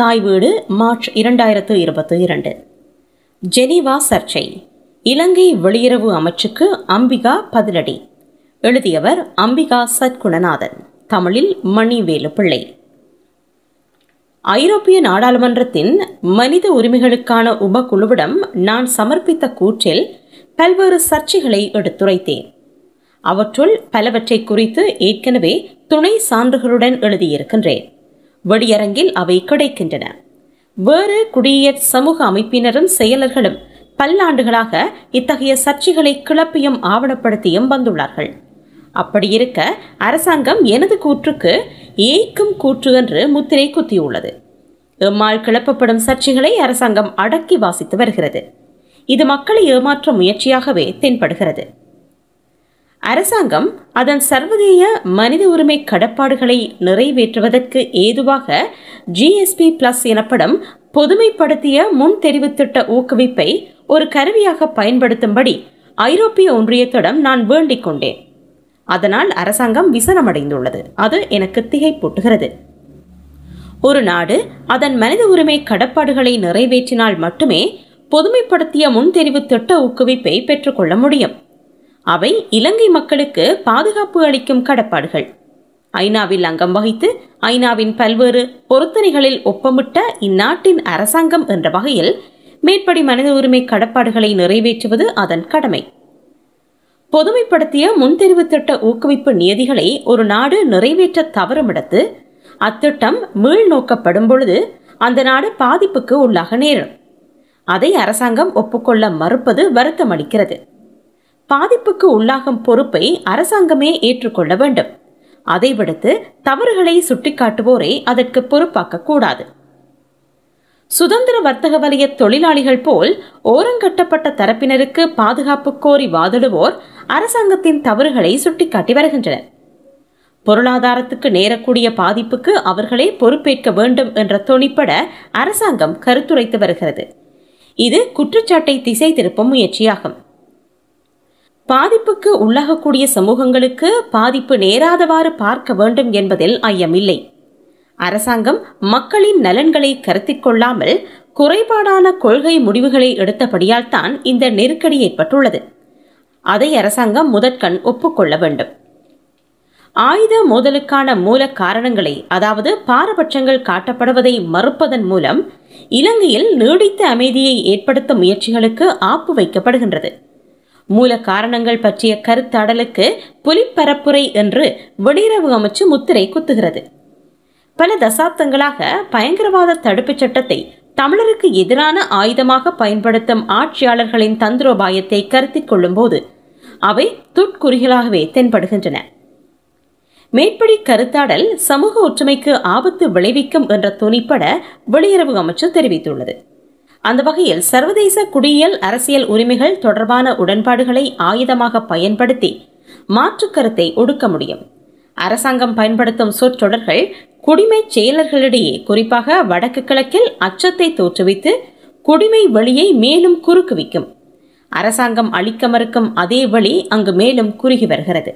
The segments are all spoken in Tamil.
தாய் வீடு மார்ச் இரண்டாயிரத்து இருபத்தி இரண்டு ஜெனீவா சர்ச்சை இலங்கை வெளியுறவு அமைச்சுக்கு அம்பிகா பதிலடி எழுதியவர் அம்பிகா சத்குணநாதன் தமிழில் மணிவேலு பிள்ளை ஐரோப்பிய நாடாளுமன்றத்தின் மனித உரிமைகளுக்கான உபக்குழுவிடம் நான் சமர்ப்பித்த கூற்றில் பல்வேறு சர்ச்சைகளை எடுத்துரைத்தேன் அவற்றுள் பலவற்றை குறித்து ஏற்கனவே துணை சான்றுகளுடன் எழுதியிருக்கின்றேன் வெளியரங்கில் அவை கிடைக்கின்றன வேறு குடியேற் சமூக அமைப்பினரும் செயலர்களும் பல்லாண்டுகளாக இத்தகைய சர்ச்சைகளை கிளப்பியும் ஆவணப்படுத்தியும் வந்துள்ளார்கள் அப்படியிருக்க அரசாங்கம் எனது கூற்றுக்கு ஏய்க்கும் கூற்று என்று முத்திரை குத்தியுள்ளது எம்மால் கிளப்பப்படும் சர்ச்சைகளை அரசாங்கம் அடக்கி வாசித்து வருகிறது இது மக்களை ஏமாற்ற முயற்சியாகவே தென்படுகிறது அரசாங்கம் அதன் சர்வதேய மனித உரிமை கடப்பாடுகளை நிறைவேற்றுவதற்கு ஏதுவாக ஜிஎஸ்பி பிளஸ் எனப்படும் பொதுமைப்படுத்திய முன் தெரிவு திட்ட ஊக்குவிப்பை ஒரு கருவியாக பயன்படுத்தும்படி ஐரோப்பிய ஒன்றியத்திடம் நான் வேண்டிக் கொண்டேன் அதனால் அரசாங்கம் விசனமடைந்துள்ளது அது எனக்கு திகைப்பூட்டுகிறது ஒரு நாடு அதன் மனித உரிமை கடப்பாடுகளை நிறைவேற்றினால் மட்டுமே பொதுமைப்படுத்திய தெரிவு திட்ட ஊக்குவிப்பை பெற்றுக்கொள்ள முடியும் அவை இலங்கை மக்களுக்கு பாதுகாப்பு அளிக்கும் கடப்பாடுகள் ஐநாவில் அங்கம் வகித்து ஐநாவின் பல்வேறு பொருத்தனைகளில் ஒப்பமிட்ட இந்நாட்டின் அரசாங்கம் என்ற வகையில் மேற்படி மனித உரிமை கடப்பாடுகளை நிறைவேற்றுவது அதன் கடமை பொதுமைப்படுத்திய முன்தெரிவு திட்ட ஊக்குவிப்பு நியதிகளை ஒரு நாடு நிறைவேற்ற தவறுமிடத்து அத்திட்டம் மீள் நோக்கப்படும் பொழுது அந்த நாடு பாதிப்புக்கு உள்ளாக நேரும் அதை அரசாங்கம் ஒப்புக்கொள்ள மறுப்பது வருத்தமளிக்கிறது பாதிப்புக்கு உள்ளாகும் பொறுப்பை அரசாங்கமே ஏற்றுக்கொள்ள வேண்டும் அதை விடுத்து தவறுகளை சுட்டிக்காட்டுவோரை அதற்கு பொறுப்பாக்க கூடாது சுதந்திர வர்த்தக வலய தொழிலாளிகள் போல் ஓரங்கட்டப்பட்ட தரப்பினருக்கு பாதுகாப்பு கோரி வாதிடுவோர் அரசாங்கத்தின் தவறுகளை சுட்டிக்காட்டி வருகின்றனர் பொருளாதாரத்துக்கு நேரக்கூடிய பாதிப்புக்கு அவர்களே பொறுப்பேற்க வேண்டும் என்ற துணிப்பட அரசாங்கம் கருத்துரைத்து வருகிறது இது குற்றச்சாட்டை திசை திருப்பும் முயற்சியாகும் பாதிப்புக்கு உள்ளாகக்கூடிய சமூகங்களுக்கு பாதிப்பு நேராதவாறு பார்க்க வேண்டும் என்பதில் ஐயமில்லை அரசாங்கம் மக்களின் நலன்களை கருத்தில் கொள்ளாமல் குறைபாடான கொள்கை முடிவுகளை எடுத்தபடியால் தான் இந்த நெருக்கடி ஏற்பட்டுள்ளது அதை அரசாங்கம் முதற்கண் ஒப்புக்கொள்ள வேண்டும் ஆயுத மோதலுக்கான மூல காரணங்களை அதாவது பாரபட்சங்கள் காட்டப்படுவதை மறுப்பதன் மூலம் இலங்கையில் நீடித்த அமைதியை ஏற்படுத்தும் முயற்சிகளுக்கு ஆப்பு வைக்கப்படுகின்றது மூல காரணங்கள் பற்றிய கருத்தாடலுக்கு புலிப்பரப்புரை என்று வெளியுறவு அமைச்சு முத்திரை குத்துகிறது பல தசாப்தங்களாக பயங்கரவாத தடுப்புச் சட்டத்தை தமிழருக்கு எதிரான ஆயுதமாக பயன்படுத்தும் ஆட்சியாளர்களின் தந்திரோபாயத்தை கருத்தில் கொள்ளும்போது அவை துட்குறிகளாகவே தென்படுகின்றன மேற்படி கருத்தாடல் சமூக ஒற்றுமைக்கு ஆபத்து விளைவிக்கும் என்ற துணிப்பட வெளியுறவு அமைச்சு தெரிவித்துள்ளது அந்த வகையில் சர்வதேச குடியியல் அரசியல் உரிமைகள் தொடர்பான உடன்பாடுகளை ஆயுதமாக பயன்படுத்தி மாற்று கருத்தை ஒடுக்க முடியும் அரசாங்கம் பயன்படுத்தும் சொற்றொடர்கள் குடிமை செயலர்களிடையே குறிப்பாக வடக்கு கிழக்கில் அச்சத்தை தோற்றுவித்து குடிமை வழியை மேலும் குறுக்குவிக்கும் அரசாங்கம் அளிக்க மறுக்கும் அதே வழி அங்கு மேலும் குறுகி வருகிறது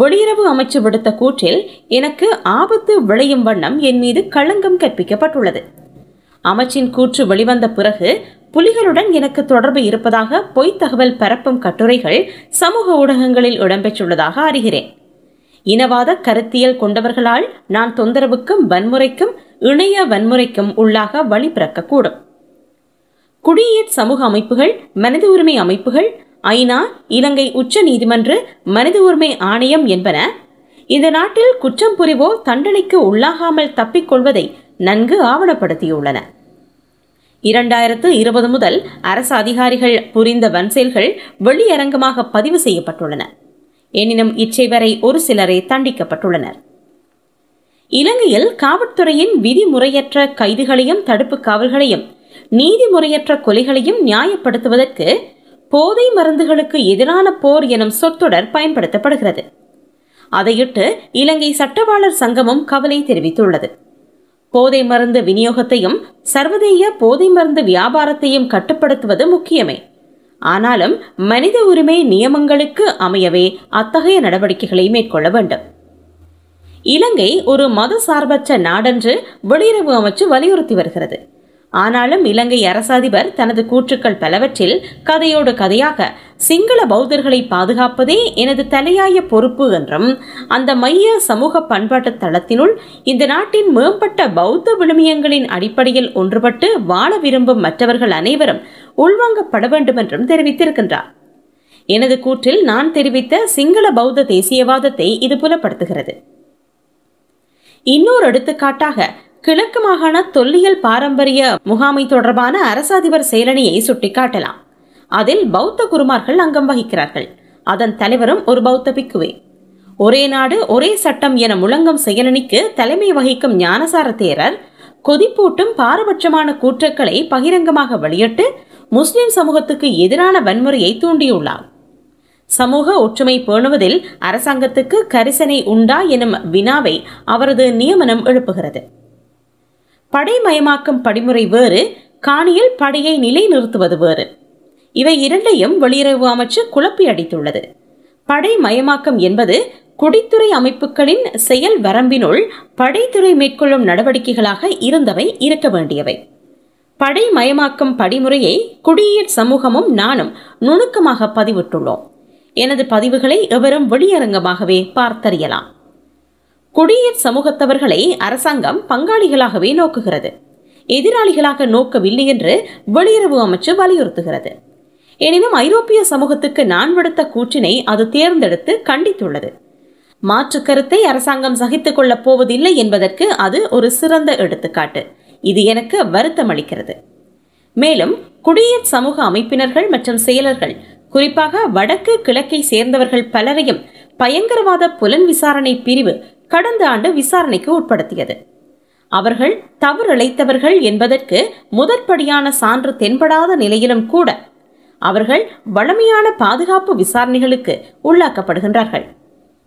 வெளியுறவு அமைச்சு விடுத்த கூற்றில் எனக்கு ஆபத்து விளையும் வண்ணம் என் மீது களங்கம் கற்பிக்கப்பட்டுள்ளது அமைச்சின் கூற்று வெளிவந்த பிறகு புலிகளுடன் எனக்கு தொடர்பு இருப்பதாக பொய் தகவல் பரப்பும் கட்டுரைகள் சமூக ஊடகங்களில் இடம்பெற்றுள்ளதாக அறிகிறேன் இனவாத கருத்தியல் கொண்டவர்களால் நான் தொந்தரவுக்கும் வன்முறைக்கும் இணைய வன்முறைக்கும் உள்ளாக வழி பிறக்கக்கூடும் குடியேற் சமூக அமைப்புகள் மனித உரிமை அமைப்புகள் ஐநா இலங்கை உச்ச நீதிமன்ற மனித உரிமை ஆணையம் என்பன இந்த நாட்டில் குற்றம் புரிவோ தண்டனைக்கு உள்ளாகாமல் தப்பிக்கொள்வதை நன்கு ஆவணப்படுத்தியுள்ளன இரண்டாயிரத்து இருபது முதல் அரசு அதிகாரிகள் புரிந்த வன்செயல்கள் வெளியரங்கமாக பதிவு செய்யப்பட்டுள்ளன எனினும் இச்சை வரை ஒரு சிலரே தண்டிக்கப்பட்டுள்ளனர் இலங்கையில் காவல்துறையின் விதிமுறையற்ற கைதுகளையும் தடுப்பு காவல்களையும் நீதிமுறையற்ற கொலைகளையும் நியாயப்படுத்துவதற்கு போதை மருந்துகளுக்கு எதிரான போர் எனும் சொத்தொடர் பயன்படுத்தப்படுகிறது அதையிட்டு இலங்கை சட்டவாளர் சங்கமும் கவலை தெரிவித்துள்ளது போதை மருந்து விநியோகத்தையும் சர்வதேய போதை மருந்து வியாபாரத்தையும் கட்டுப்படுத்துவது முக்கியமே ஆனாலும் மனித உரிமை நியமங்களுக்கு அமையவே அத்தகைய நடவடிக்கைகளை மேற்கொள்ள வேண்டும் இலங்கை ஒரு மத சார்பற்ற நாடென்று வெளியுறவு அமைச்சு வலியுறுத்தி வருகிறது ஆனாலும் இலங்கை அரசாதிபர் தனது கூற்றுக்கள் பலவற்றில் கதையோடு கதையாக சிங்கள பௌத்தர்களை பாதுகாப்பதே எனது தலையாய பொறுப்பு என்றும் அந்த மைய சமூக பண்பாட்டு தளத்தினுள் இந்த நாட்டின் மேம்பட்ட பௌத்த விழுமியங்களின் அடிப்படையில் ஒன்றுபட்டு வாழ விரும்பும் மற்றவர்கள் அனைவரும் உள்வாங்கப்பட வேண்டும் என்றும் தெரிவித்திருக்கின்றார் எனது கூற்றில் நான் தெரிவித்த சிங்கள பௌத்த தேசியவாதத்தை இது புலப்படுத்துகிறது இன்னொரு எடுத்துக்காட்டாக கிழக்கு மாகாண தொல்லியல் பாரம்பரிய முகாமை தொடர்பான அரசாதிபர் செயலணியை சுட்டிக்காட்டலாம் அதில் பௌத்த குருமார்கள் அங்கம் வகிக்கிறார்கள் அதன் தலைவரும் ஒரு பௌத்த பிக்குவே ஒரே நாடு ஒரே சட்டம் என முழங்கும் செயலணிக்கு தலைமை வகிக்கும் ஞானசார தேரர் கொதிப்பூட்டும் பாரபட்சமான கூற்றுக்களை பகிரங்கமாக வெளியிட்டு முஸ்லிம் சமூகத்துக்கு எதிரான வன்முறையை தூண்டியுள்ளார் சமூக ஒற்றுமை பேணுவதில் அரசாங்கத்துக்கு கரிசனை உண்டா எனும் வினாவை அவரது நியமனம் எழுப்புகிறது படைமயமாக்கும் படிமுறை வேறு காணியில் படையை நிலைநிறுத்துவது வேறு இவை இரண்டையும் வெளியுறவு அமைச்சு குழப்பி அடித்துள்ளது படை மயமாக்கம் என்பது குடித்துறை அமைப்புகளின் செயல் வரம்பினுள் படைத்துறை மேற்கொள்ளும் நடவடிக்கைகளாக இருந்தவை இருக்க வேண்டியவை படை மயமாக்கும் படிமுறையை குடியியல் சமூகமும் நானும் நுணுக்கமாக பதிவிட்டுள்ளோம் எனது பதிவுகளை எவரும் வெளியரங்கமாகவே பார்த்தறியலாம் குடியர் சமூகத்தவர்களை அரசாங்கம் பங்காளிகளாகவே நோக்குகிறது எதிராளிகளாக நோக்கவில்லை என்று வெளியுறவு அமைச்சு வலியுறுத்துகிறது எனினும் ஐரோப்பிய சமூகத்துக்கு நான் விடுத்த கூற்றினை அது தேர்ந்தெடுத்து கண்டித்துள்ளது மாற்று கருத்தை அரசாங்கம் சகித்துக் கொள்ளப் போவதில்லை என்பதற்கு அது ஒரு சிறந்த எடுத்துக்காட்டு இது எனக்கு வருத்தம் அளிக்கிறது மேலும் குடியர் சமூக அமைப்பினர்கள் மற்றும் செயலர்கள் குறிப்பாக வடக்கு கிழக்கை சேர்ந்தவர்கள் பலரையும் பயங்கரவாத புலன் விசாரணை பிரிவு கடந்த ஆண்டு விசாரணைக்கு உட்படுத்தியது அவர்கள் தவறிழைத்தவர்கள் என்பதற்கு முதற்படியான சான்று தென்படாத நிலையிலும் கூட அவர்கள் வளமையான பாதுகாப்பு விசாரணைகளுக்கு உள்ளாக்கப்படுகின்றார்கள்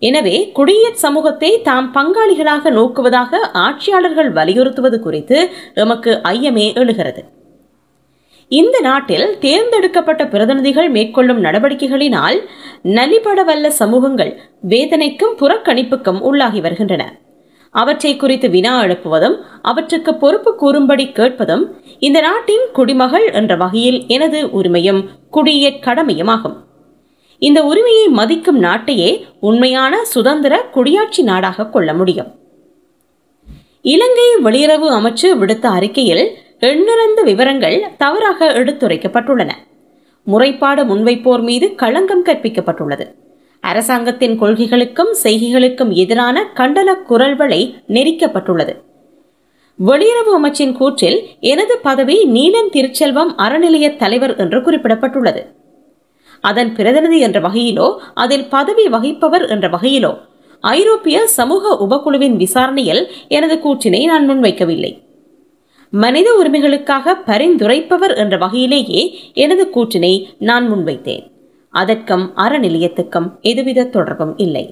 எனவே குடியேற் சமூகத்தை தாம் பங்காளிகளாக நோக்குவதாக ஆட்சியாளர்கள் வலியுறுத்துவது குறித்து எமக்கு ஐயமே எழுகிறது இந்த நாட்டில் தேர்ந்தெடுக்கப்பட்ட பிரதிநிதிகள் மேற்கொள்ளும் நடவடிக்கைகளினால் நலிபடவல்ல சமூகங்கள் வேதனைக்கும் புறக்கணிப்புக்கும் உள்ளாகி வருகின்றன அவற்றை குறித்து வினா எழுப்புவதும் அவற்றுக்கு பொறுப்பு கூறும்படி கேட்பதும் இந்த நாட்டின் குடிமகள் என்ற வகையில் எனது உரிமையும் குடியேற் கடமையும் ஆகும் இந்த உரிமையை மதிக்கும் நாட்டையே உண்மையான சுதந்திர குடியாட்சி நாடாக கொள்ள முடியும் இலங்கை வெளியுறவு அமைச்சு விடுத்த அறிக்கையில் எண்ணிறந்த விவரங்கள் தவறாக எடுத்துரைக்கப்பட்டுள்ளன முறைப்பாடு முன்வைப்போர் மீது களங்கம் கற்பிக்கப்பட்டுள்ளது அரசாங்கத்தின் கொள்கைகளுக்கும் செய்கைகளுக்கும் எதிரான கண்டன குரல்களை நெரிக்கப்பட்டுள்ளது வெளியுறவு அமைச்சின் கூற்றில் எனது பதவி நீலன் திருச்செல்வம் அறநிலைய தலைவர் என்று குறிப்பிடப்பட்டுள்ளது அதன் பிரதிநிதி என்ற வகையிலோ அதில் பதவி வகிப்பவர் என்ற வகையிலோ ஐரோப்பிய சமூக உபக்குழுவின் விசாரணையில் எனது கூற்றினை நான் முன்வைக்கவில்லை மனித உரிமைகளுக்காக பரிந்துரைப்பவர் என்ற வகையிலேயே எனது கூற்றினை நான் முன்வைத்தேன் அதற்கும் அறநிலையத்துக்கும் எதுவித தொடர்பும் இல்லை